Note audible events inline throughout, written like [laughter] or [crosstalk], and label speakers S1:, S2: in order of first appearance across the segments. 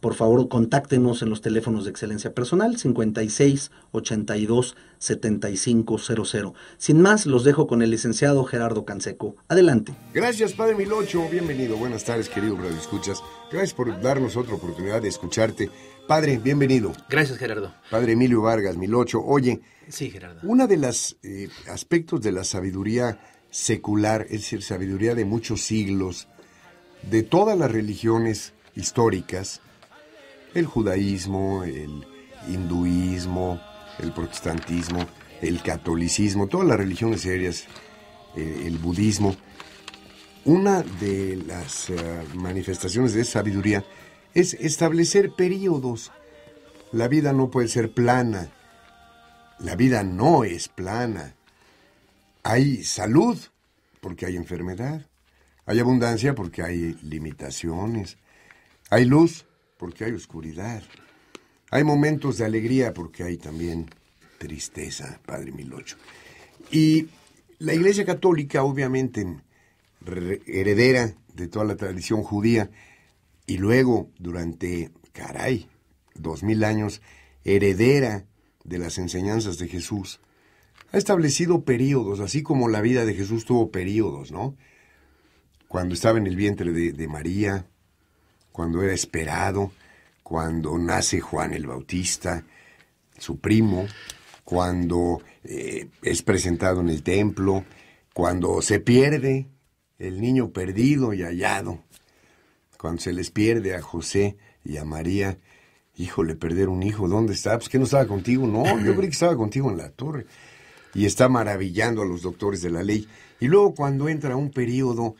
S1: por favor contáctenos en los teléfonos de excelencia personal 56 82 7500. Sin más, los dejo con el licenciado Gerardo Canseco. Adelante. Gracias, Padre Milocho. Bienvenido. Buenas tardes, querido Radio Escuchas. Gracias por darnos
S2: otra oportunidad de escucharte. Padre, bienvenido.
S3: Gracias, Gerardo.
S2: Padre Emilio Vargas, Milocho. Oye, sí, Gerardo. Uno de los eh, aspectos de la sabiduría secular, es decir, sabiduría de muchos siglos, de todas las religiones históricas, el judaísmo, el hinduismo, el protestantismo, el catolicismo, todas las religiones serias, eh, el budismo. Una de las eh, manifestaciones de sabiduría es establecer periodos. La vida no puede ser plana. La vida no es plana. Hay salud porque hay enfermedad. Hay abundancia porque hay limitaciones. Hay luz porque hay oscuridad. Hay momentos de alegría porque hay también tristeza, Padre Milocho. Y la Iglesia Católica, obviamente, heredera de toda la tradición judía, y luego, durante, caray, dos mil años, heredera de las enseñanzas de Jesús, ha establecido periodos, así como la vida de Jesús tuvo periodos, ¿no? Cuando estaba en el vientre de, de María, cuando era esperado, cuando nace Juan el Bautista, su primo, cuando eh, es presentado en el templo, cuando se pierde el niño perdido y hallado, cuando se les pierde a José y a María, híjole, perder un hijo, ¿dónde está? Pues que no estaba contigo, no, yo creí que estaba contigo en la torre. Y está maravillando a los doctores de la ley. Y luego cuando entra un periodo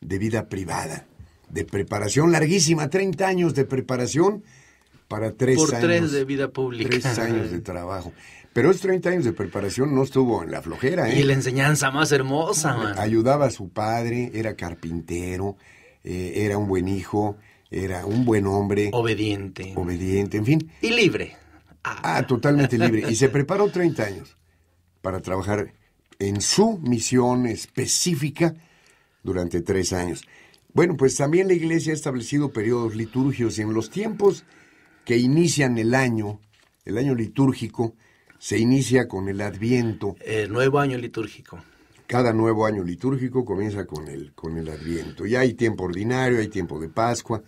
S2: de vida privada, de preparación larguísima, 30 años de preparación para tres Por años. tres de
S3: vida pública. Tres años de
S2: trabajo. Pero esos 30 años de preparación no estuvo en la flojera. ¿eh? Y la
S3: enseñanza más hermosa,
S2: Ayudaba a su padre, era carpintero, eh, era un buen hijo, era un buen hombre.
S3: Obediente.
S2: Obediente, en fin. Y libre. Ah, ah totalmente libre. Y se [laughs] preparó 30 años para trabajar en su misión específica durante tres años. Bueno, pues también la Iglesia ha establecido periodos litúrgicos y en los tiempos que inician el año, el año litúrgico, se inicia con el Adviento.
S3: El nuevo año litúrgico.
S2: Cada nuevo año litúrgico comienza con el, con el Adviento. Ya hay tiempo ordinario, hay tiempo de Pascua,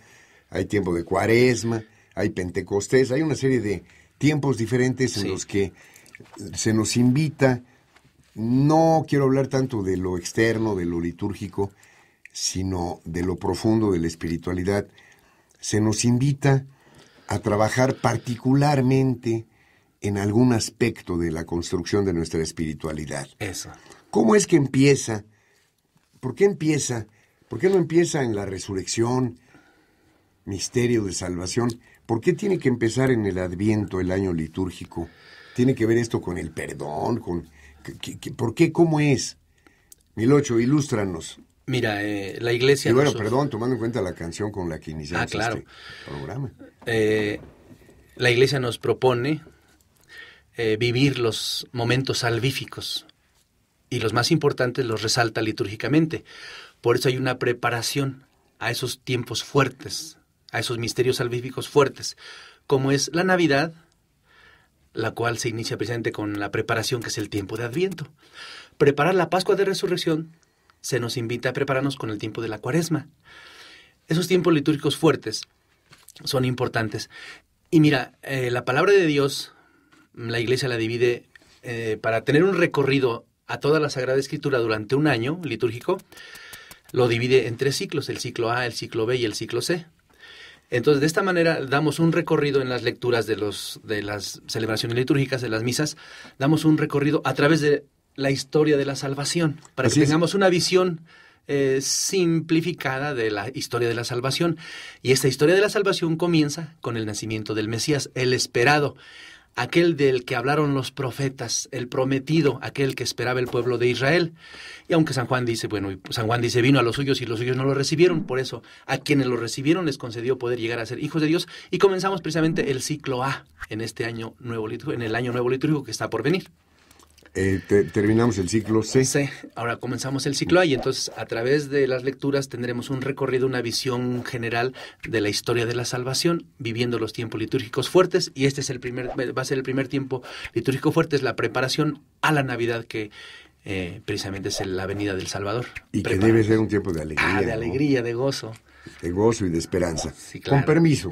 S2: hay tiempo de Cuaresma, hay Pentecostés, hay una serie de tiempos diferentes en los que se nos invita, no quiero hablar tanto de lo externo, de lo litúrgico, sino de lo profundo de la espiritualidad, se nos invita a trabajar particularmente en algún aspecto de la construcción de nuestra espiritualidad. Eso. ¿Cómo es que empieza? ¿Por qué empieza? ¿Por qué no empieza en la resurrección, misterio de salvación? ¿Por qué tiene que empezar en el Adviento, el año litúrgico? ¿Tiene que ver esto con el perdón? por qué? ¿Cómo es? Mil ocho. ilústranos.
S3: Mira, eh, la iglesia... Y bueno, perdón,
S2: tomando en cuenta la canción con la que iniciamos ah, este programa.
S3: Eh, la iglesia nos propone eh, vivir los momentos salvíficos y los más importantes los resalta litúrgicamente. Por eso hay una preparación a esos tiempos fuertes, a esos misterios salvíficos fuertes, como es la Navidad, la cual se inicia precisamente con la preparación que es el tiempo de Adviento. Preparar la Pascua de Resurrección se nos invita a prepararnos con el tiempo de la cuaresma. Esos tiempos litúrgicos fuertes son importantes. Y mira, eh, la palabra de Dios, la iglesia la divide eh, para tener un recorrido a toda la Sagrada Escritura durante un año litúrgico, lo divide en tres ciclos, el ciclo A, el ciclo B y el ciclo C. Entonces, de esta manera damos un recorrido en las lecturas de, los, de las celebraciones litúrgicas, de las misas, damos un recorrido a través de la historia de la salvación, para que tengamos una visión eh, simplificada de la historia de la salvación. Y esta historia de la salvación comienza con el nacimiento del Mesías, el esperado, aquel del que hablaron los profetas, el prometido, aquel que esperaba el pueblo de Israel. Y aunque San Juan dice, bueno, San Juan dice, vino a los suyos y los suyos no lo recibieron, por eso a quienes lo recibieron les concedió poder llegar a ser hijos de Dios. Y comenzamos precisamente el ciclo A en este año nuevo litúrgico, en el año nuevo litúrgico que está por venir.
S2: Eh, terminamos el ciclo C.
S3: Ahora comenzamos el ciclo A y entonces a través de las lecturas tendremos un recorrido, una visión general de la historia de la salvación, viviendo los tiempos litúrgicos fuertes y este es el primer, va a ser el primer tiempo litúrgico fuerte, es la preparación a la Navidad que eh, precisamente es la venida del Salvador.
S2: Y que debe ser un tiempo de alegría. Ah, de alegría, de gozo. De gozo y de esperanza. Con permiso.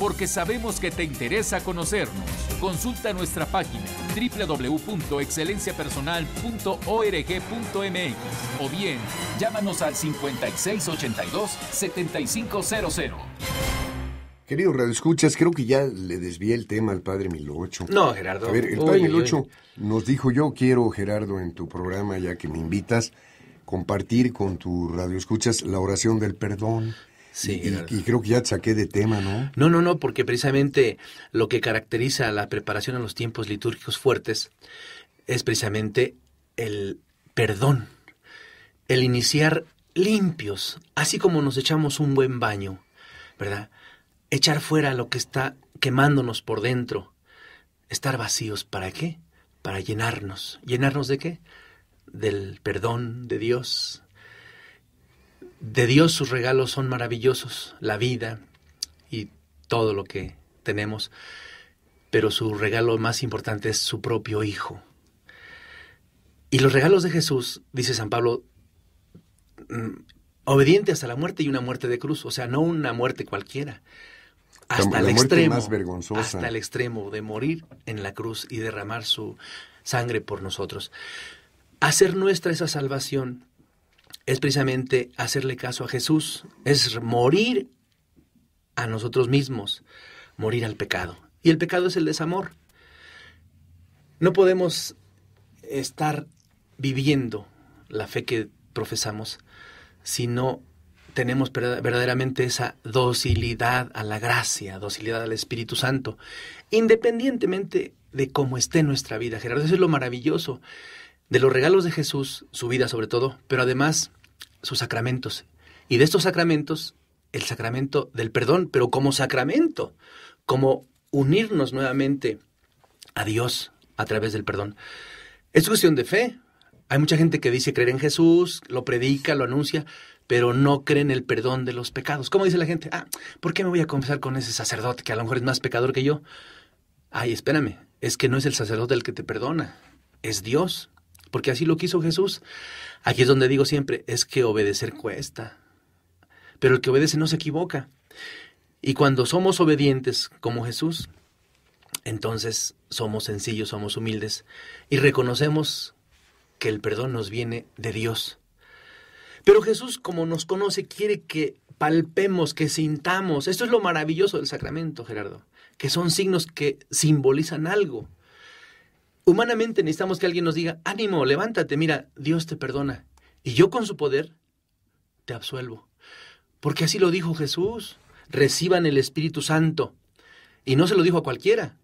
S4: porque sabemos que te interesa conocernos. Consulta nuestra página www.excelenciapersonal.org.mx o bien llámanos al 5682-7500.
S2: Querido Radio Escuchas, creo que ya le desvié el tema al padre Milocho. No, Gerardo. A ver, el padre Milocho nos dijo, yo quiero, Gerardo, en tu programa, ya que me invitas, compartir con tu radio escuchas la oración del perdón. Sí, y, creo que ya saqué de tema, ¿no?
S3: No, no, no, porque precisamente lo que caracteriza la preparación a los tiempos litúrgicos fuertes es precisamente el perdón, el iniciar limpios, así como nos echamos un buen baño, ¿verdad? Echar fuera lo que está quemándonos por dentro, estar vacíos, ¿para qué? Para llenarnos. ¿Llenarnos de qué? Del perdón de Dios, de Dios sus regalos son maravillosos, la vida y todo lo que tenemos, pero su regalo más importante es su propio Hijo. Y los regalos de Jesús, dice San Pablo, mm, obediente hasta la muerte y una muerte de cruz, o sea, no una muerte cualquiera,
S5: hasta el extremo, hasta el
S3: extremo de morir en la cruz y derramar su sangre por nosotros. Hacer nuestra esa salvación es precisamente hacerle caso a Jesús, es morir a nosotros mismos, morir al pecado. Y el pecado es el desamor. No podemos estar viviendo la fe que profesamos si no tenemos verdaderamente esa docilidad a la gracia, docilidad al Espíritu Santo, independientemente de cómo esté nuestra vida, Gerardo. Eso es lo maravilloso de los regalos de Jesús, su vida sobre todo, pero además sus sacramentos. Y de estos sacramentos, el sacramento del perdón, pero como sacramento, como unirnos nuevamente a Dios a través del perdón. Es cuestión de fe. Hay mucha gente que dice creer en Jesús, lo predica, lo anuncia, pero no cree en el perdón de los pecados. ¿Cómo dice la gente? Ah, ¿por qué me voy a confesar con ese sacerdote que a lo mejor es más pecador que yo? Ay, espérame, es que no es el sacerdote el que te perdona, es Dios porque así lo quiso Jesús. Aquí es donde digo siempre, es que obedecer cuesta, pero el que obedece no se equivoca. Y cuando somos obedientes como Jesús, entonces somos sencillos, somos humildes y reconocemos que el perdón nos viene de Dios. Pero Jesús, como nos conoce, quiere que palpemos, que sintamos. Esto es lo maravilloso del sacramento, Gerardo, que son signos que simbolizan algo. Humanamente necesitamos que alguien nos diga, ánimo, levántate, mira, Dios te perdona. Y yo con su poder te absuelvo. Porque así lo dijo Jesús. Reciban el Espíritu Santo. Y no se lo dijo a cualquiera.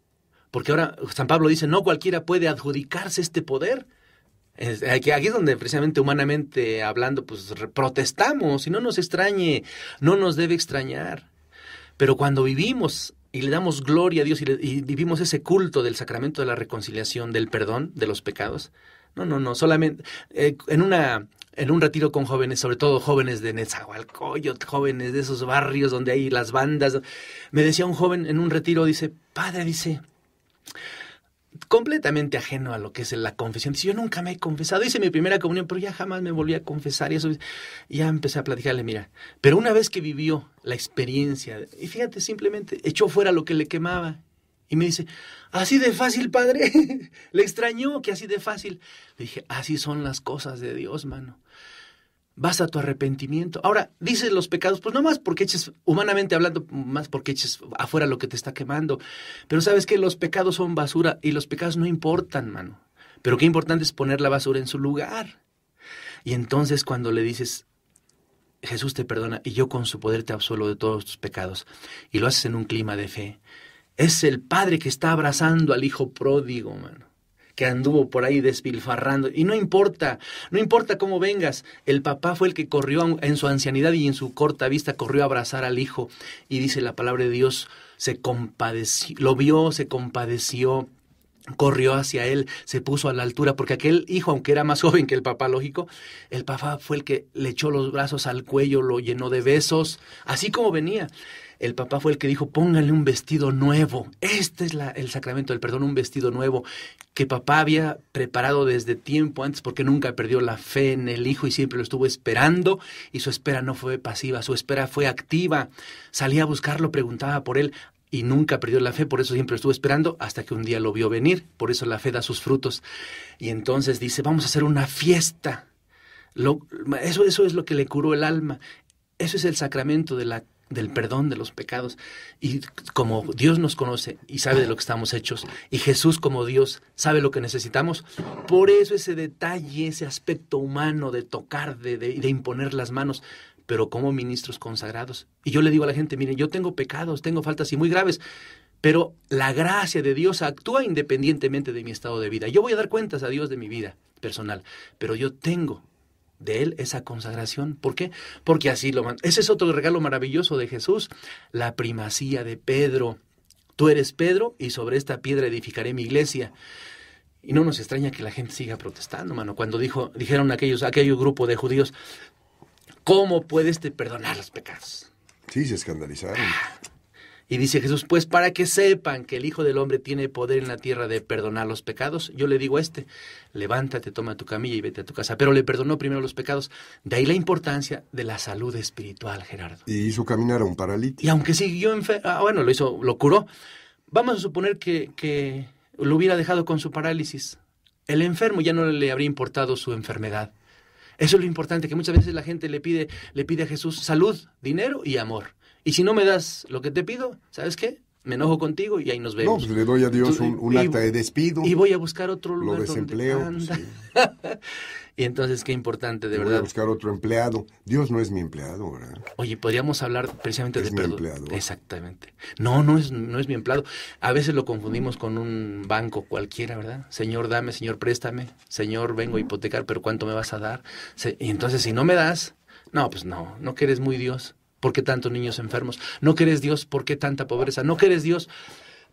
S3: Porque ahora San Pablo dice, no cualquiera puede adjudicarse este poder. Aquí, es donde precisamente humanamente hablando, pues protestamos y no nos extrañe, no nos debe extrañar. Pero cuando vivimos y le damos gloria a Dios y, vivimos ese culto del sacramento de la reconciliación, del perdón de los pecados. No, no, no, solamente eh, en una en un retiro con jóvenes, sobre todo jóvenes de Nezahualcóyotl, jóvenes de esos barrios donde hay las bandas. Me decía un joven en un retiro, dice, padre, dice, completamente ajeno a lo que es la confesión. Dice, yo nunca me he confesado, hice mi primera comunión, pero ya jamás me volví a confesar. Y eso, ya empecé a platicarle, mira, pero una vez que vivió la experiencia, y fíjate, simplemente echó fuera lo que le quemaba. Y me dice, así de fácil, padre. [laughs] le extrañó que así de fácil. Le dije, así son las cosas de Dios, mano vas a tu arrepentimiento. Ahora, dices los pecados, pues no más porque eches, humanamente hablando, más porque eches afuera lo que te está quemando. Pero sabes que los pecados son basura y los pecados no importan, mano. Pero qué importante es poner la basura en su lugar. Y entonces cuando le dices, Jesús te perdona y yo con su poder te absuelo de todos tus pecados, y lo haces en un clima de fe, es el Padre que está abrazando al Hijo pródigo, mano que anduvo por ahí despilfarrando. Y no importa, no importa cómo vengas, el papá fue el que corrió en su ancianidad y en su corta vista, corrió a abrazar al hijo. Y dice la palabra de Dios, se compadeció, lo vio, se compadeció, corrió hacia él, se puso a la altura, porque aquel hijo, aunque era más [laughs] joven que el papá, lógico, el papá fue el que le echó los brazos al cuello, lo llenó de besos, así como venía el papá fue el que dijo, pónganle un vestido nuevo. Este es el sacramento del perdón, un vestido nuevo que papá había preparado desde tiempo antes porque nunca perdió la fe en el hijo y siempre lo estuvo esperando y su espera no fue pasiva, su espera fue activa. Salía a buscarlo, preguntaba por él, y nunca perdió la fe, por eso siempre estuvo esperando hasta que un día lo vio venir, por eso la fe da sus frutos. Y entonces dice, vamos a hacer una fiesta. eso es lo que le curó el alma. Eso es el sacramento de la del perdón de los pecados. Y como Dios nos conoce y sabe de lo que estamos hechos, y Jesús como Dios sabe lo que necesitamos, por eso ese detalle, ese aspecto humano de tocar, de, imponer las manos, pero como ministros consagrados. Y yo le digo a la gente, miren, yo tengo pecados, tengo faltas y muy graves, pero la gracia de Dios actúa independientemente de mi estado de vida. Yo voy a dar cuentas a Dios de mi vida personal, pero yo tengo de Él esa consagración. ¿Por qué? Porque así lo man. Ese es otro regalo maravilloso de Jesús, la primacía de Pedro. Tú eres Pedro y sobre esta piedra edificaré mi iglesia. Y no nos extraña que la gente siga protestando, mano. Cuando dijo, dijeron aquellos, aquel grupo de judíos, ¿cómo puedes te perdonar los pecados?
S2: Sí, se escandalizaron. Ah.
S3: Y dice Jesús, pues para que sepan que el Hijo del Hombre tiene poder en la tierra de perdonar los pecados, yo le digo a este, levántate, toma tu camilla y vete a tu casa. Pero le perdonó primero los pecados. De ahí la importancia de la salud espiritual, Gerardo. Y hizo caminar a un paralítico. Y aunque siguió enfermo, ah, bueno, lo hizo, lo curó. Vamos a suponer que, que lo hubiera dejado con su parálisis. El enfermo ya no le habría importado su enfermedad. Eso es lo importante, que muchas veces la gente le pide, le pide a Jesús salud, dinero y amor. Y si no me das lo que te pido, ¿sabes qué? Me enojo contigo y ahí nos vemos. No, pues
S2: le doy a Dios un, un acta de despido. Y voy a buscar otro lugar. Donde pues,
S3: [laughs] y entonces qué importante, de verdad. Voy a
S2: buscar otro empleado. Dios no es mi empleado, ¿verdad?
S3: Oye, podríamos hablar
S2: precisamente es de mi empleado. Exactamente.
S3: No, no es, no es mi empleado. A veces lo confundimos con un banco cualquiera, ¿verdad? Señor, dame, señor, préstame. Señor, vengo a hipotecar, pero ¿cuánto me vas a dar? y entonces, si no me das, no, pues no, no que eres muy Dios. ¿Por qué tantos niños enfermos? ¿No querés Dios? ¿Por qué tanta pobreza? ¿No querés Dios?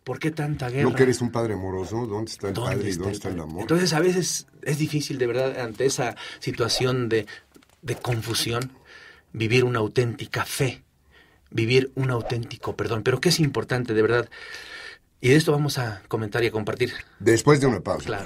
S3: ¿Por qué tanta guerra? ¿No querés
S2: un padre amoroso? ¿Dónde está el padre dónde está el amor? Entonces
S3: a veces es difícil de verdad ante esa situación de, confusión vivir una auténtica fe, vivir un auténtico perdón. Pero qué es importante de verdad. Y de esto vamos a
S2: comentar y a compartir. Después de una pausa. Claro.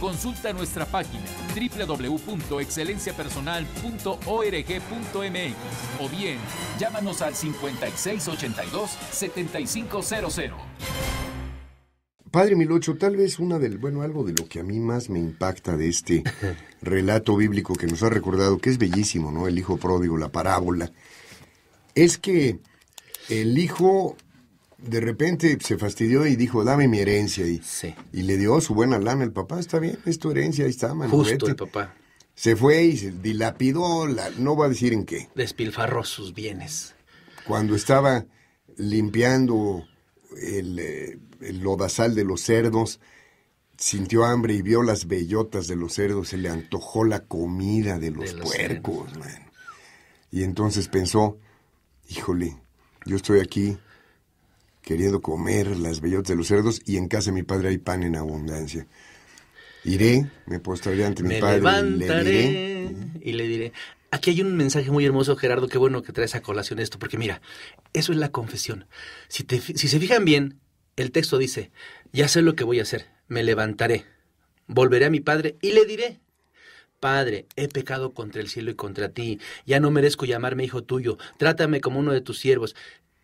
S4: Consulta nuestra página www.excelenciapersonal.org.mx o bien llámanos al 5682-7500.
S2: Padre Milocho, tal vez una del, bueno, algo de lo que a mí más me impacta de este [laughs] relato bíblico que nos ha recordado, que es bellísimo, ¿no? El hijo pródigo, la parábola, es que el hijo de repente se fastidió y dijo, dame mi herencia. Y, y le dio su buena lana el papá, está bien, es tu herencia, ahí está, mano. Justo el papá. Se fue y se dilapidó, la, no va a decir en qué.
S3: Despilfarró sus bienes.
S2: Cuando estaba limpiando eh, el, lodazal de los cerdos, sintió hambre y vio las bellotas de los cerdos, se le antojó la comida de los, de los puercos, man. Y entonces pensó, híjole, yo estoy aquí queriendo comer las bellotas de los cerdos y en casa de mi padre hay pan en abundancia. Iré, me postraré ante mi padre. y le diré,
S3: y le diré. Aquí hay un mensaje muy hermoso, Gerardo. Qué bueno que traes a colación esto, porque mira, eso es la confesión. Si, si se fijan bien, el texto dice: Ya sé lo que voy a hacer, me levantaré, volveré a mi padre y le diré. Padre, he pecado contra el cielo y contra ti, ya no merezco llamarme hijo tuyo, trátame como uno de tus siervos.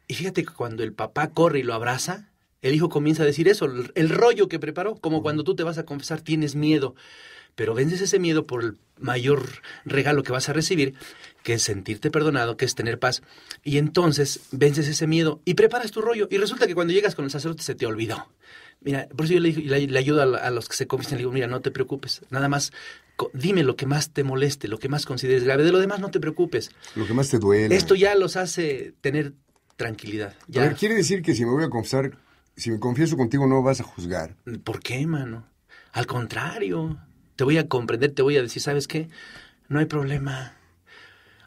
S3: Y fíjate que cuando el papá corre y lo abraza, el hijo comienza a decir eso, el rollo que preparó, como cuando tú te vas a confesar, tienes miedo, pero vences ese miedo por el mayor regalo que vas a recibir, que es sentirte perdonado, que es tener paz, y entonces vences ese miedo y preparas tu rollo, y resulta que cuando llegas con el sacerdote se te olvidó. Mira, por eso yo le, ayudo a, los que se confiesan, le digo, mira, no te preocupes, nada más dime lo que más te moleste, lo que más consideres grave, de lo demás no te preocupes.
S2: Lo que más te duele. Esto
S3: ya los hace tener tranquilidad.
S2: quiere decir que si me voy a confesar, si me confieso contigo no vas a juzgar.
S3: ¿Por qué, mano? Al contrario, te voy a comprender, te voy a decir, ¿sabes qué? No hay problema.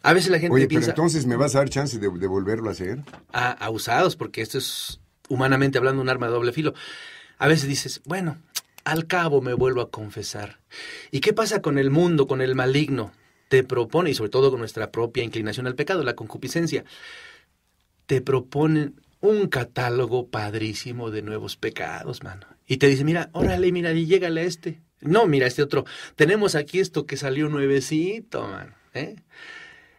S3: A veces la gente piensa... Oye, pero entonces me
S2: vas a dar chance de, volverlo a hacer.
S3: A, a usados, porque esto es, humanamente hablando, un arma de doble filo. A veces dices, bueno, al cabo me vuelvo a confesar. ¿Y qué pasa con el mundo, con el maligno? Te propone, y sobre todo con nuestra propia inclinación al pecado, la concupiscencia te proponen un catálogo padrísimo de nuevos pecados, mano. Y te dice, mira, órale, mira, y llégale a este. No, mira, este otro. Tenemos aquí esto que salió nuevecito, mano. ¿eh?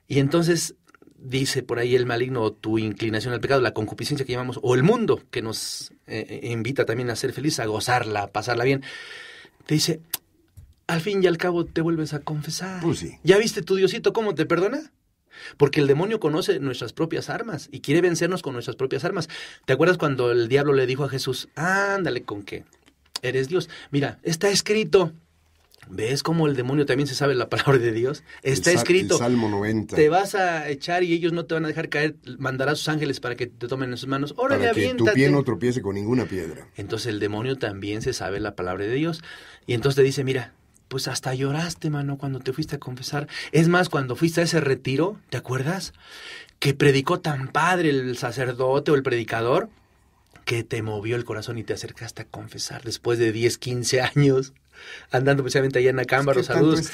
S3: Y entonces dice por ahí el maligno, o tu inclinación al pecado, la concupiscencia que llamamos, o el mundo que nos eh, eh, invita también a ser feliz, a gozarla, a pasarla bien. Te dice, al fin y al cabo te vuelves a confesar. Pues ¿Ya viste tu Diosito cómo te perdona? Porque el demonio conoce nuestras propias armas y quiere vencernos con nuestras propias armas. ¿Te acuerdas cuando el diablo le dijo a Jesús, ándale con qué? Eres Dios. Mira, está escrito. ¿Ves cómo el demonio también se sabe la palabra de Dios? Está escrito. Salmo Te vas a echar y ellos no te van a dejar caer. Mandará a sus ángeles para que te tomen en sus manos. Órale, para que tu pie no
S2: tropiece con ninguna piedra.
S3: Entonces el demonio también se sabe la palabra de Dios. Y entonces te dice, mira, pues hasta lloraste, mano, cuando te fuiste a confesar. Es más, cuando fuiste a ese retiro, ¿te acuerdas? Que predicó tan padre el sacerdote o el predicador que te movió el corazón y te acercaste a confesar después de 10, 15 años andando precisamente allá en Acámbaro. saludos.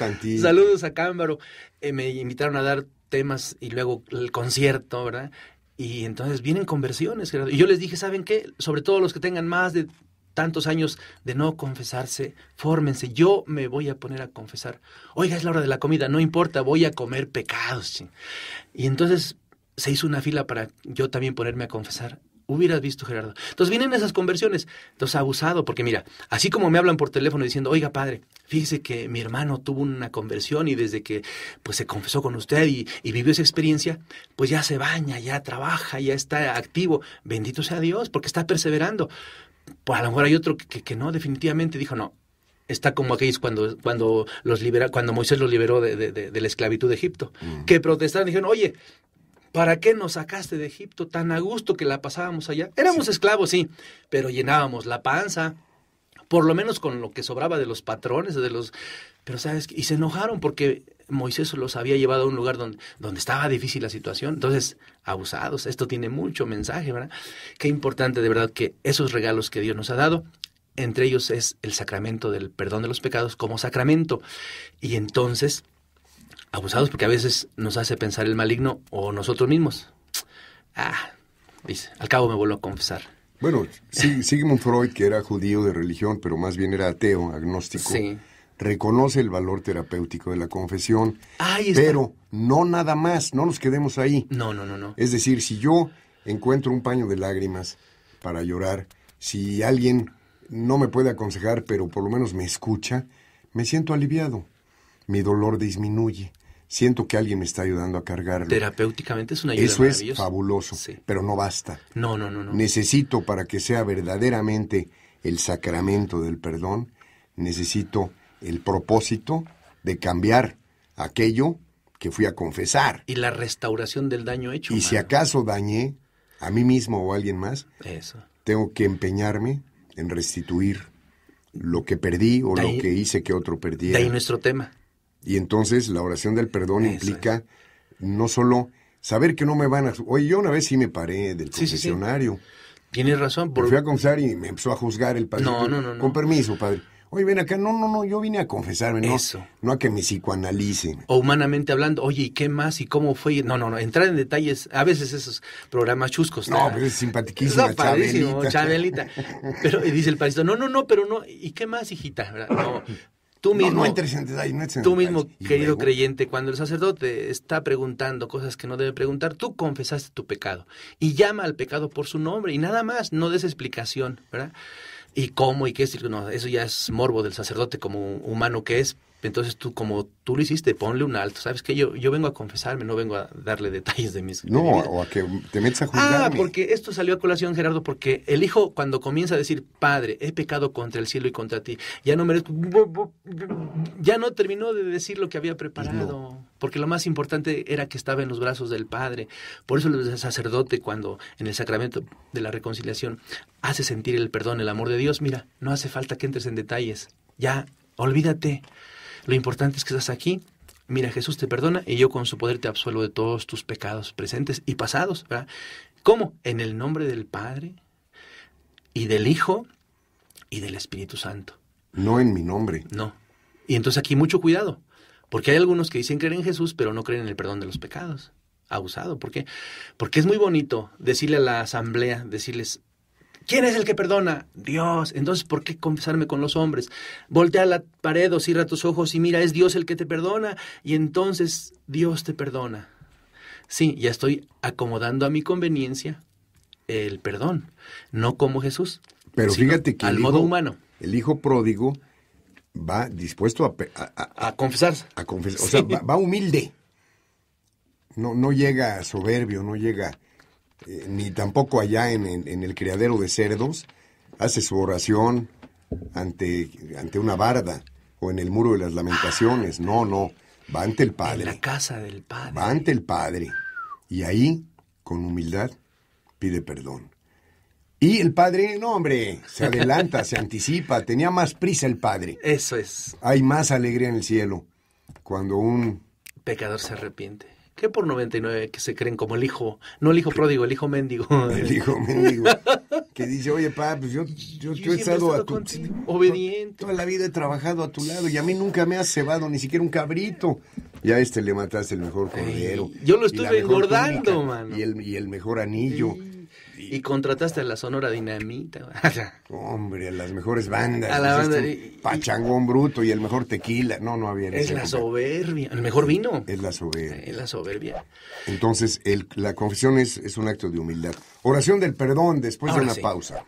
S3: Saludos a Acámbaro. Eh, me invitaron a dar temas y luego el concierto, ¿verdad? Y entonces vienen conversiones. Y yo les dije, ¿saben qué? Sobre todo los que tengan más de tantos años de no confesarse, fórmense, yo me voy a poner a confesar. Oiga, es la hora de la comida, no importa, voy a comer pecados. Y entonces se hizo una fila para yo también ponerme a confesar. Hubieras visto, Gerardo. Entonces vienen esas conversiones. Entonces, abusado, porque mira, así como me hablan por teléfono diciendo, oiga, padre, fíjese que mi hermano tuvo una conversión y desde que pues se confesó con usted y vivió esa experiencia, pues ya se baña, ya trabaja, ya está activo. Bendito sea Dios, porque está perseverando pues a lo mejor hay otro que, que, no, definitivamente dijo no. Está como aquellos cuando, cuando, los cuando Moisés los liberó de, de, la esclavitud de Egipto, mm. que protestaron y dijeron, oye, ¿Para qué nos sacaste de Egipto tan a gusto que la pasábamos allá? Éramos esclavos, sí, pero llenábamos la panza, por lo menos con lo que sobraba de los patrones, de los... Pero sabes, y se enojaron porque Moisés los había llevado a un lugar donde, donde estaba difícil la situación. Entonces, abusados, esto tiene mucho mensaje, ¿verdad? Qué importante de verdad que esos regalos que Dios nos ha dado, entre ellos es el sacramento del perdón de los pecados como sacramento. Y entonces, abusados porque a veces nos hace pensar el maligno o nosotros mismos. Ah, dice, al cabo me vuelvo a confesar.
S2: Bueno, Sigmund Freud, que era judío de religión, pero más bien era ateo, agnóstico. Sí reconoce el valor terapéutico de la confesión, pero no nada más, no nos quedemos ahí. No, no, no, no. Es decir, si yo encuentro un paño de lágrimas para llorar, si alguien no me puede aconsejar, pero por lo menos me escucha, me siento aliviado. Mi dolor disminuye. Siento que alguien me está ayudando a cargarlo.
S3: Terapéuticamente es una ayuda Eso es fabuloso,
S2: pero no basta. No, no, no, no. Necesito para que sea verdaderamente el sacramento del perdón, necesito el propósito de cambiar aquello que fui a confesar.
S3: Y la restauración del
S2: daño hecho. Y si acaso dañé a mí mismo o a alguien más, Eso. tengo que empeñarme en restituir lo que perdí o lo que hice que otro perdiera. De ahí nuestro tema. Y entonces la oración del perdón implica no solo saber que no me van a... Oye, yo una vez sí me paré del Tienes razón. Por... fui a confesar y me empezó a juzgar el padre. no, no, no. Con permiso, padre. Oye, ven acá, no, no, no, yo vine a confesarme, no, Eso. no a que me psicoanalicen.
S3: O humanamente hablando, oye, ¿y qué más? ¿Y cómo fue? No, no, no, entrar en detalles, a veces esos programas chuscos. No, pero es
S2: simpaticísimo, Chabelita. Chabelita.
S3: Pero dice el parecido, no, no, no, pero no, ¿y qué más, hijita? ¿verdad? No, Tú mismo, tú mismo querido creyente, cuando el sacerdote está preguntando cosas que no debe preguntar, tú confesaste tu pecado y llama al pecado por su nombre y nada más, no des explicación, ¿verdad? y cómo y qué es. No, eso ya es morbo del sacerdote como humano que es. Entonces tú, como tú lo hiciste, ponle un alto. ¿Sabes qué? Yo, yo vengo a confesarme, no vengo a darle detalles de
S2: mis... No, o a que te metas a juzgarme. Ah,
S3: porque esto salió a colación, Gerardo, porque el hijo cuando comienza a decir, Padre, he pecado contra el cielo y contra ti, ya no merezco... Ya no terminó de decir lo que había preparado porque lo más importante era que estaba en los brazos del Padre. Por eso el sacerdote cuando en el sacramento de la reconciliación hace sentir el perdón, el amor de Dios, mira, no hace falta que entres en detalles, ya, olvídate. Lo importante es que estás aquí. Mira, Jesús te perdona y yo con su poder te absuelvo de todos tus pecados presentes y pasados. ¿Cómo? En el nombre del Padre y del Hijo y del Espíritu Santo.
S2: No en mi nombre.
S3: No. Y entonces aquí mucho cuidado. Porque hay algunos que dicen creer en Jesús, pero no creen en el perdón de los pecados. Abusado. ¿Por qué? Porque es muy bonito decirle a la asamblea, decirles, ¿quién es el que perdona? Dios. Entonces, ¿por qué confesarme con los hombres? Voltea a la pared o cierra tus ojos y mira, es Dios el que te perdona. Y entonces Dios te perdona. Sí, ya estoy acomodando a mi conveniencia el perdón, no como Jesús. Pero fíjate que... Al modo humano.
S2: El hijo pródigo va dispuesto a, confesarse. o sea, va, humilde. No, no llega soberbio, no llega eh, ni tampoco allá en, el criadero de cerdos. Hace su oración ante, ante una barda o en el muro de las lamentaciones. no, no. Va ante el Padre. En la
S3: casa del
S2: Padre. Va ante el Padre. Y ahí, con humildad, pide perdón. Y el padre, no hombre, se adelanta, se anticipa, tenía más prisa el padre. Eso es. Hay más alegría en el cielo cuando un
S3: pecador se arrepiente. ¿Qué por 99 que se creen como el hijo? No el hijo pródigo,
S2: el hijo mendigo. El hijo mendigo. que dice, oye, papá, pues yo, yo, he estado, a tu... Obediente. Toda la vida he trabajado a tu lado y a mí nunca me has cebado ni siquiera un cabrito. Y a este le mataste el mejor cordero. yo lo estoy engordando, mano. Y el, y el mejor anillo.
S3: Y contrataste a la Sonora Dinamita. [laughs]
S2: Hombre, a las mejores bandas. A la banda. pachangón bruto y el mejor tequila. No, no había. es la soberbia. El mejor vino. Es la soberbia. Es la soberbia. Entonces, la confesión es, un acto de humildad. Oración del perdón después de una pausa.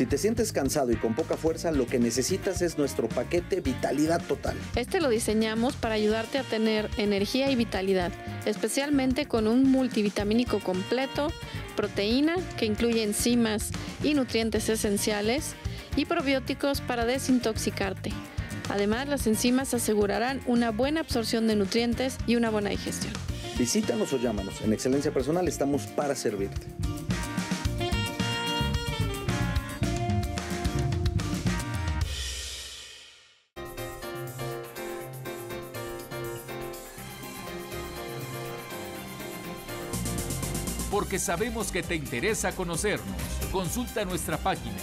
S1: Si te sientes cansado y con poca fuerza, lo que necesitas es nuestro paquete Vitalidad Total.
S5: Este lo diseñamos para ayudarte a tener energía y vitalidad, especialmente con un multivitamínico completo, proteína que incluye enzimas y nutrientes esenciales y probióticos para desintoxicarte. Además, las enzimas asegurarán una buena absorción de nutrientes y una buena digestión.
S1: Visítanos o llámanos. En Excelencia Personal estamos para servirte.
S4: porque sabemos que te interesa conocernos. Consulta nuestra página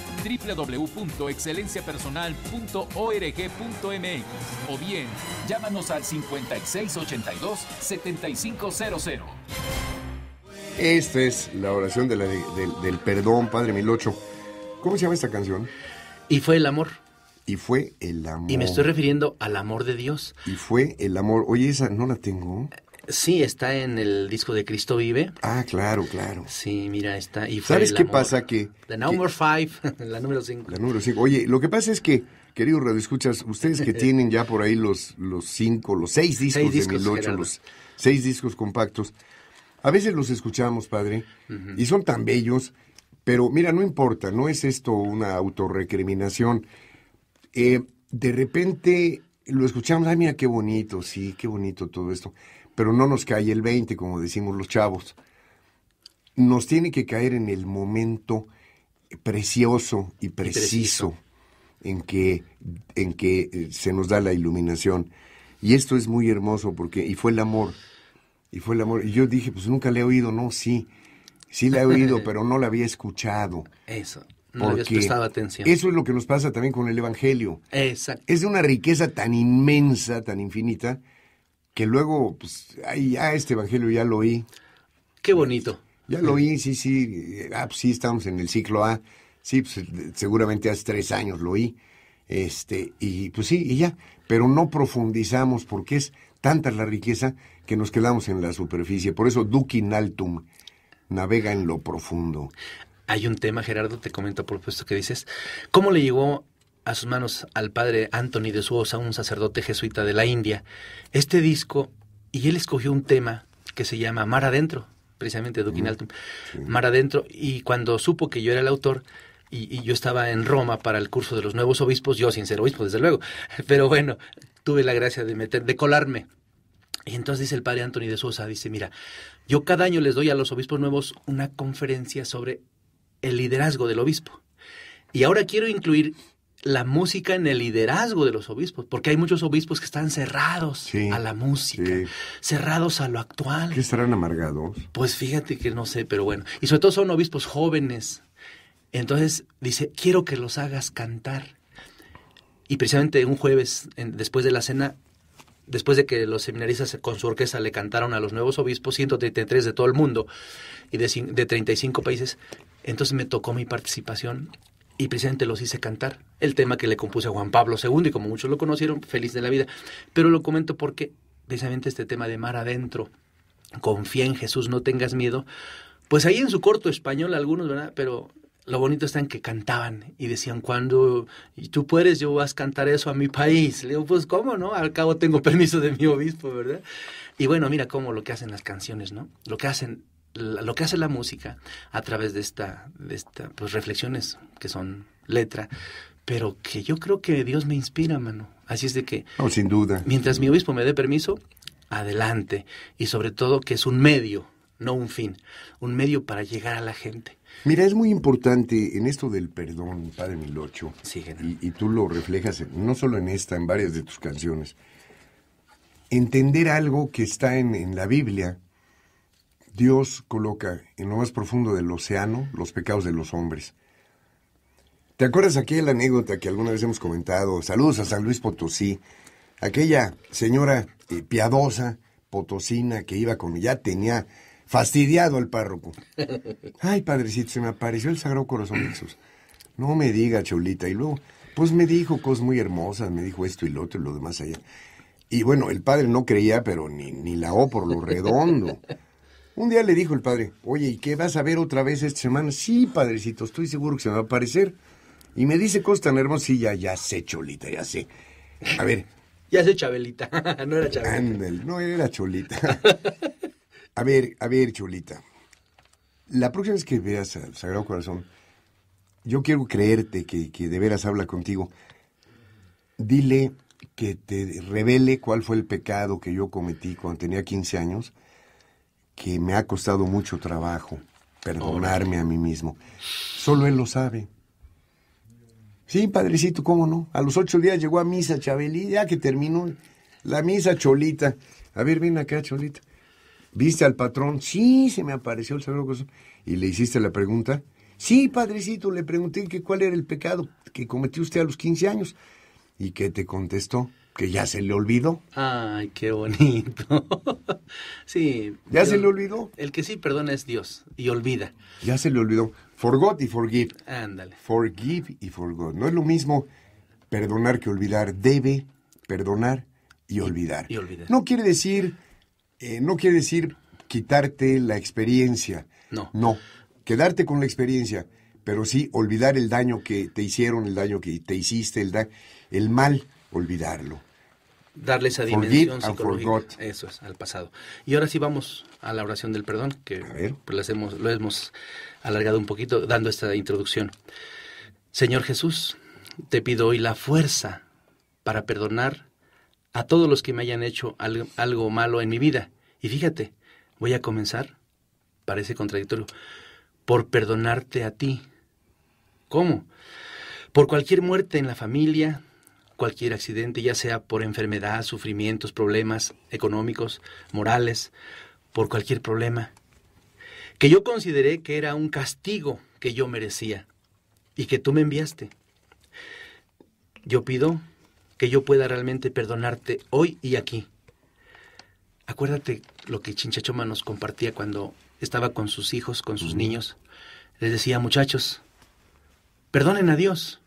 S4: www.excelenciapersonal.org.mx o bien llámanos al 5682-7500.
S2: Esta es la oración del perdón, Padre Milocho. ¿Cómo se llama esta canción? Y fue el amor. Y fue el amor. Y me estoy
S3: refiriendo al amor de Dios.
S2: Y fue el amor. Oye, esa no la tengo.
S3: Sí, está en el disco de Cristo Vive.
S2: Ah, claro, claro.
S3: Sí, mira, está.
S2: Y ¿Sabes qué pasa? Que,
S3: la number five, [laughs] la número cinco.
S2: La número cinco. Oye, lo que pasa es que, queridos ¿escuchas ustedes que [laughs] tienen ya por ahí los, los cinco, los seis discos, de los seis discos compactos, a veces los escuchamos, padre, y son tan bellos, pero mira, no importa, no es esto una autorrecriminación. Eh, de repente lo escuchamos, ay, mira qué bonito, sí, qué bonito todo esto pero no nos cae el 20, como decimos los chavos. Nos tiene que caer en el momento precioso y preciso, En, que, en que eh, se nos da la iluminación. Y esto es muy hermoso porque, y fue el amor, y fue el amor. Y yo dije, pues nunca le he oído, no, sí, sí le he oído, [laughs] pero no la había escuchado. Eso. No porque prestado atención. Eso es lo que nos pasa también con el Evangelio. Exacto. Es de una riqueza tan inmensa, tan infinita, que luego, pues, ay, ya este evangelio ya lo oí. Qué bonito. Ya lo oí, sí, sí. Ah, pues sí, estamos en el ciclo A. Sí, pues, seguramente hace tres años lo oí. Este, y pues sí, y ya. Pero no profundizamos porque es tanta la riqueza que nos quedamos en la superficie. Por eso, Dukin Altum navega en lo profundo.
S3: Hay un tema, Gerardo, te comento por supuesto que dices, ¿cómo le llegó a sus manos al padre Anthony de Suosa, un sacerdote jesuita de la India, este disco, y él escogió un tema que se llama Mar Adentro, precisamente de mm, Mar Adentro, y cuando supo que yo era el autor, y, yo estaba en Roma para el curso de los nuevos obispos, yo sin ser obispo, desde luego, [laughs] pero bueno, tuve la gracia de, meter, de colarme. Y entonces dice el padre Anthony de Sosa, dice, mira, yo cada año les doy a los obispos nuevos una conferencia sobre el liderazgo del obispo. Y ahora quiero incluir la música en el liderazgo de los obispos, porque hay muchos obispos que están cerrados a la música, cerrados a lo actual. Que
S2: estarán amargados?
S3: Pues fíjate que no sé, pero bueno. Y sobre todo son obispos jóvenes. Entonces dice, quiero que los hagas cantar. Y precisamente un jueves, después de la cena, después de que los seminaristas con su orquesta le cantaron a los nuevos obispos, 133 de todo el mundo y de, de 35 países, entonces me tocó mi participación y precisamente los hice cantar. El tema que le compuse a Juan Pablo II y como muchos lo conocieron, feliz de la vida. Pero lo comento porque precisamente este tema de mar adentro, confía en Jesús, no tengas miedo, pues ahí en su corto español algunos, ¿verdad? Pero lo bonito está en que cantaban y decían, cuando tú puedes, yo vas a cantar eso a mi país. Le digo, pues cómo, ¿no? Al cabo tengo permiso de mi obispo, ¿verdad? Y bueno, mira cómo lo que hacen las canciones, ¿no? Lo que hacen lo que hace la música a través de esta, de pues, reflexiones que son letra, pero que yo creo que Dios me inspira, mano. Así es de que.
S2: sin duda. Mientras
S3: mi obispo me dé permiso, adelante. Y sobre todo que es un medio, no un fin. Un medio para llegar a la gente.
S2: Mira, es muy importante en esto del perdón, Padre Milocho. Sí, y, tú lo reflejas no solo en esta, en varias de tus canciones. Entender algo que está en la Biblia Dios coloca en lo más profundo del océano los pecados de los hombres. ¿Te acuerdas aquella anécdota que alguna vez hemos comentado? Saludos a San Luis Potosí. Aquella señora eh, piadosa, potosina, que iba conmigo, ya tenía fastidiado al párroco. [laughs] Ay, padrecito, se me apareció el Sagrado Corazón de Jesús. No me diga, Cholita. Y luego, pues me dijo cosas muy hermosas, me dijo esto y lo otro y lo demás allá. Y bueno, el padre no creía, pero ni, ni la O por lo redondo. [laughs] Un día le dijo el padre, oye, ¿y qué vas a ver otra vez esta semana? Sí, padrecito, estoy seguro que se me va a aparecer. Y me dice cosas tan ya sé, Cholita, ya sé. A ver. [laughs] ya sé, Chabelita, [laughs] no era Chabelita. no era Cholita. [laughs] a ver, a ver, Cholita. La próxima vez que veas al Sagrado Corazón, yo quiero creerte que, que de veras habla contigo. Dile que te revele cuál fue el pecado que yo cometí cuando tenía 15 años que me ha costado mucho trabajo perdonarme a mí mismo. Solo él lo sabe. Sí, padrecito, ¿cómo no? A los ocho días llegó a misa chabeli ya que terminó la misa Cholita. A ver, ven acá, Cholita. ¿Viste al patrón? Sí, se me apareció el Sagrado Corazón. ¿Y le hiciste la pregunta? Sí, padrecito, le pregunté que cuál era el pecado que cometió usted a los 15 años. ¿Y qué te contestó? que ya se le olvidó.
S3: Ay, qué bonito. [laughs] sí. ¿Ya se le olvidó? El que sí perdona es Dios y olvida.
S2: Ya se le olvidó. Forgot y forgive. Ándale. Forgive y forgot. No es lo mismo perdonar que olvidar. Debe perdonar y olvidar. Y, olvidar. No quiere decir, eh, no quiere decir quitarte la experiencia. No. No. Quedarte con la experiencia, pero sí olvidar el daño que te hicieron, el daño que te hiciste, el, el mal, olvidarlo
S3: darle esa dimensión psicológica. Eso es, al pasado. Y ahora sí vamos a la oración del perdón, que pues, lo hemos alargado un poquito dando esta introducción. Señor Jesús, te pido hoy la fuerza para perdonar a todos los que me hayan hecho algo malo en mi vida. Y fíjate, voy a comenzar, parece contradictorio, por perdonarte a ti. ¿Cómo? Por cualquier muerte en la familia, cualquier accidente, ya sea por enfermedad, sufrimientos, problemas económicos, morales, por cualquier problema, que yo consideré que era un castigo que yo merecía y que tú me enviaste. Yo pido que yo pueda realmente perdonarte hoy y aquí. Acuérdate lo que Chinchachoma nos compartía cuando estaba con sus hijos, con sus niños. Les decía, muchachos, perdonen a Dios,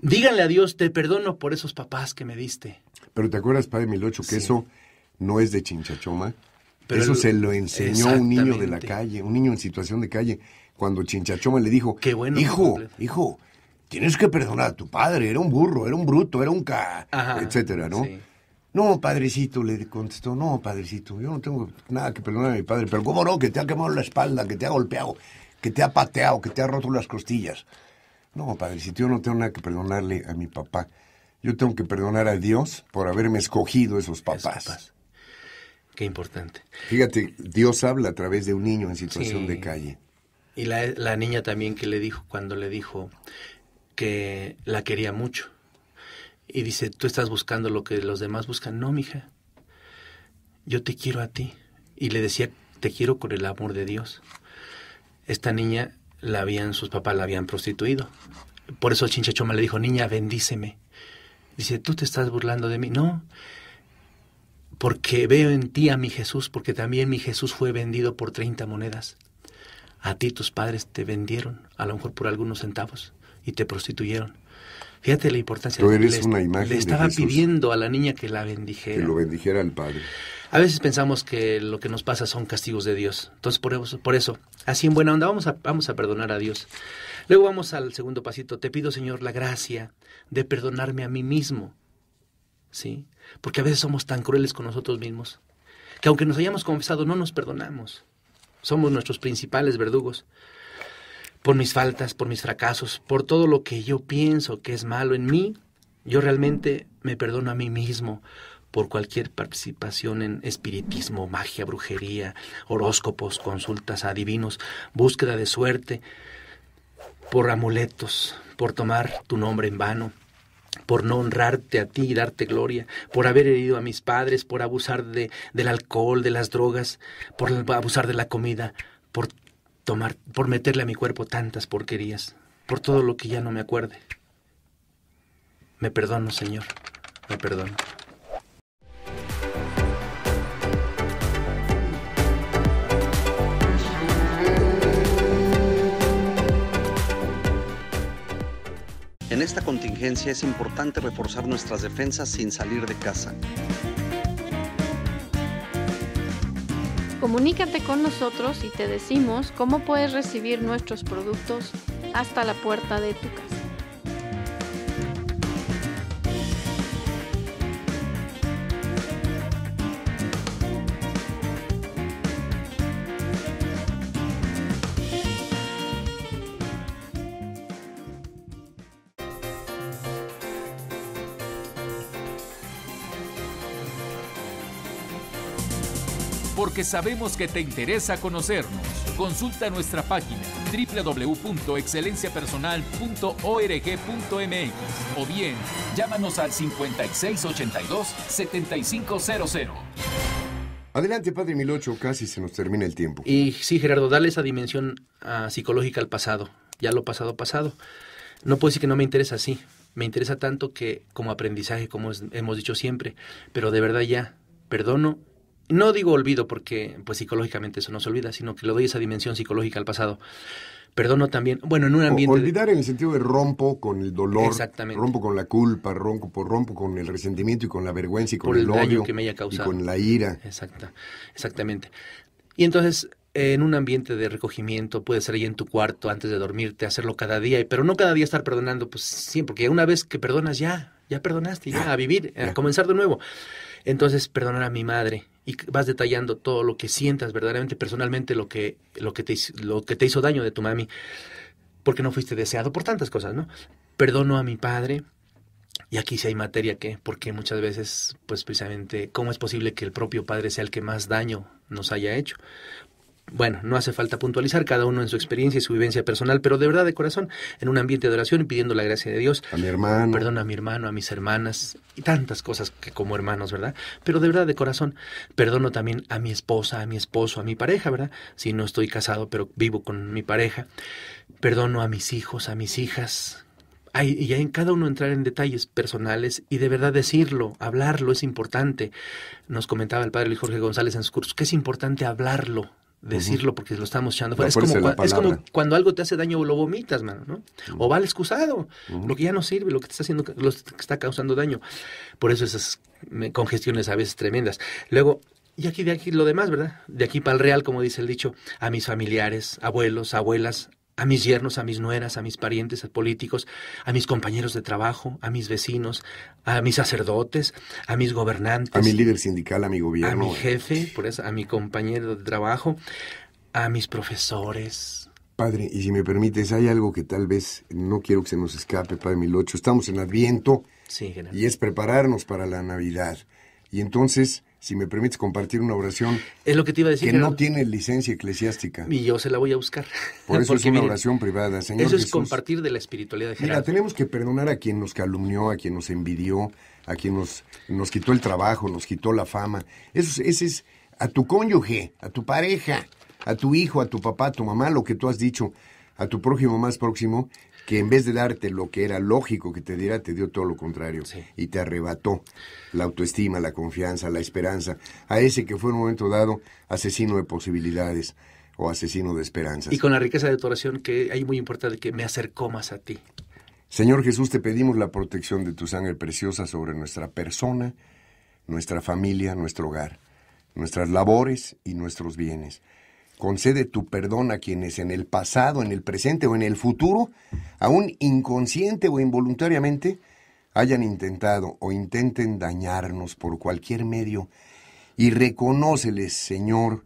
S3: Díganle a Dios, te perdono por esos papás que me diste.
S2: Pero ¿te acuerdas, Padre Milocho, que eso no es de chinchachoma? eso se lo enseñó un niño de la calle, un niño en situación de calle, cuando Chinchachoma le dijo, hijo, hijo, tienes que perdonar a tu padre, era un burro, era un bruto, era un ca, etcétera, ¿no? No, padrecito, le contestó, no, padrecito, yo no tengo nada que perdonar a mi padre, pero cómo no, que te ha quemado la espalda, que te ha golpeado, que te ha pateado, que te ha roto las costillas. No, padre, si yo no tengo nada que perdonarle a mi papá, yo tengo que perdonar a Dios por haberme escogido esos papás.
S3: Qué importante.
S2: Fíjate, Dios habla a través de un niño en situación de calle.
S3: Y la, la, niña también que le dijo, cuando le dijo que la quería mucho. Y dice, tú estás buscando lo que los demás buscan. No, mija, yo te quiero a ti. Y le decía, te quiero con el amor de Dios. Esta niña la habían, sus papás la habían prostituido. Por eso Chinchachoma le dijo, niña, bendíceme. Dice, tú te estás burlando de mí. No, porque veo en ti a mi Jesús, porque también mi Jesús fue vendido por 30 monedas. A ti tus padres te vendieron, a lo mejor por algunos centavos, y te prostituyeron. Fíjate la importancia. de eres le, estaba pidiendo a la niña que la bendijera. Que lo
S2: bendijera el Padre. A veces
S3: pensamos que lo que nos pasa son castigos de Dios. Entonces, por eso, por eso así en buena onda, vamos a, vamos a perdonar a Dios. Luego vamos al segundo pasito. Te pido, Señor, la gracia de perdonarme a mí mismo. ¿Sí? Porque a veces somos tan crueles con nosotros mismos que aunque nos hayamos confesado, no nos perdonamos. Somos nuestros principales verdugos por mis faltas, por mis fracasos, por todo lo que yo pienso que es malo en mí, yo realmente me perdono a mí mismo por cualquier participación en espiritismo, magia, brujería, horóscopos, consultas a divinos, búsqueda de suerte, por amuletos, por tomar tu nombre en vano, por no honrarte a ti y darte gloria, por haber herido a mis padres, por abusar del alcohol, de las drogas, por abusar de la comida, por por meterle a mi cuerpo tantas porquerías, por todo lo que ya no me acuerde. Me perdono, Señor, me perdono.
S1: En esta contingencia es importante reforzar nuestras defensas sin salir de casa.
S5: Comunícate con nosotros y te decimos cómo puedes recibir nuestros productos hasta la puerta de tu casa.
S4: que sabemos que te interesa conocernos. Consulta nuestra página www.excelenciapersonal.org.mx o bien llámanos al 5682-7500.
S2: Adelante, padre Milocho, casi se nos termina el tiempo.
S4: Y sí, Gerardo, dale esa dimensión ah,
S3: psicológica al pasado, ya lo pasado pasado. No puedo decir que no me interesa así, me interesa tanto que como aprendizaje, como hemos dicho siempre, pero de verdad ya, perdono no digo olvido porque pues psicológicamente eso no se olvida, sino que le doy esa dimensión psicológica al pasado. Perdono también, bueno, en un ambiente... olvidar
S2: en el sentido de rompo con el dolor, rompo con la culpa, rompo, rompo con el resentimiento y con la vergüenza y con el, odio que me haya causado. Y con la ira. Exacta,
S3: exactamente. Y entonces, en un ambiente de recogimiento, puede ser ahí en tu cuarto antes de dormirte, hacerlo cada día, pero no cada día estar perdonando, pues siempre, porque una vez que perdonas ya, ya perdonaste, ya, a vivir, a comenzar de nuevo. Entonces, perdonar a mi madre y vas detallando todo lo que sientas verdaderamente, personalmente, lo que, lo que, te, lo que te hizo daño de tu mami, porque no fuiste deseado por tantas cosas, ¿no? Perdono a mi padre, y aquí sí hay materia que, porque muchas veces, pues precisamente, ¿cómo es posible que el propio padre sea el que más daño nos haya hecho? Bueno, no hace falta puntualizar, cada uno en su experiencia y su vivencia personal, pero de verdad, de corazón, en un ambiente de oración y pidiendo la gracia de Dios. A mi hermano. Perdón, a mi hermano, a mis hermanas y tantas cosas que como hermanos, ¿verdad? Pero de verdad, de corazón, perdono también a mi esposa, a mi esposo, a mi pareja, ¿verdad? Si no estoy casado, pero vivo con mi pareja. Perdono a mis hijos, a mis hijas, Ay, y en cada uno entrar en detalles personales y de verdad decirlo, hablarlo es importante. Nos comentaba el padre Luis Jorge González en sus cursos que es importante hablarlo, decirlo porque lo estamos echando Es como, es como, cuando algo te hace daño o lo vomitas, mano, ¿no? O va al excusado, lo que ya no sirve, lo que te está haciendo, lo que está causando daño. Por eso esas congestiones a veces tremendas. Luego, y aquí de aquí lo demás, ¿verdad? De aquí para el real, como dice el dicho, a mis familiares, abuelos, abuelas, a mis yernos, a mis nueras, a mis parientes a políticos, a mis compañeros de trabajo, a mis vecinos, a mis sacerdotes, a mis gobernantes. A mi
S2: líder sindical, a mi gobierno. A mi
S3: jefe, por eso, a mi compañero de trabajo, a mis profesores.
S2: Padre, y si me permites, hay algo que tal vez no quiero que se nos escape, Padre Milocho. Estamos en Adviento y es prepararnos para la Navidad. Y entonces si me permites compartir una oración.
S3: Es lo que te iba a decir. no,
S2: tiene licencia eclesiástica.
S3: Y yo se la voy a buscar. [laughs] Por eso [laughs] es una oración privada, Señor. Eso es compartir de la espiritualidad de Mira,
S2: tenemos que perdonar a quien nos calumnió, a quien nos envidió, a quien nos, nos quitó el trabajo, nos quitó la fama. Eso, ese es a tu cónyuge, a tu pareja, a tu hijo, a tu papá, a tu mamá, lo que tú has dicho, a tu prójimo más próximo que en vez de darte lo que era lógico que te diera, te dio todo lo contrario y te arrebató la autoestima, la confianza, la esperanza a ese que fue en un momento dado asesino de posibilidades o asesino de esperanzas. Y con la
S3: riqueza de tu oración que hay muy importante que me acercó más a ti.
S2: Señor Jesús, te pedimos la protección de tu sangre preciosa sobre nuestra persona, nuestra familia, nuestro hogar, nuestras labores y nuestros bienes. Concede tu perdón a quienes en el pasado, en el presente o en el futuro, aún inconsciente o involuntariamente, hayan intentado o intenten dañarnos por cualquier medio, y reconóceles, Señor,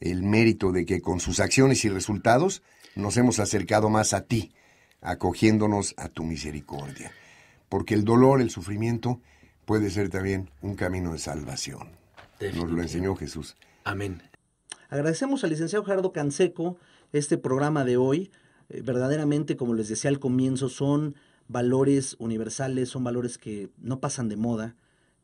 S2: el mérito de que con sus acciones y resultados nos hemos acercado más a ti, acogiéndonos a tu misericordia. Porque el dolor, el sufrimiento, puede ser también un camino de salvación. Nos lo enseñó Jesús. Amén.
S1: Agradecemos al licenciado Gerardo Canseco este programa de hoy. Eh, verdaderamente, como les decía al comienzo, son valores universales, son valores que no pasan de moda,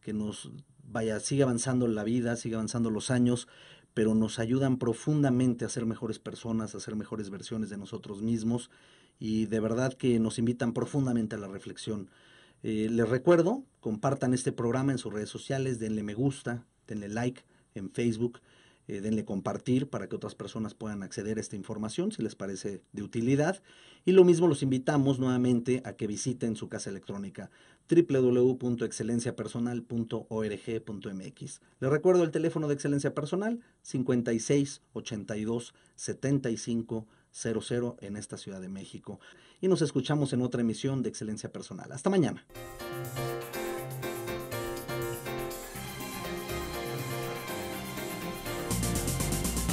S1: que nos vaya, sigue avanzando la vida, sigue avanzando los años, pero nos ayudan profundamente a ser mejores personas, a ser mejores versiones de nosotros mismos y de verdad que nos invitan profundamente a la reflexión. Eh, les recuerdo, compartan este programa en sus redes sociales, denle me gusta, denle like en Facebook eh, denle compartir para que otras personas puedan acceder a esta información si les parece de utilidad. Y lo mismo los invitamos nuevamente a que visiten su casa electrónica www.excelenciapersonal.org.mx. Les recuerdo el teléfono de Excelencia Personal 56 82 75 en esta Ciudad de México. Y nos escuchamos en otra emisión de Excelencia Personal. Hasta mañana.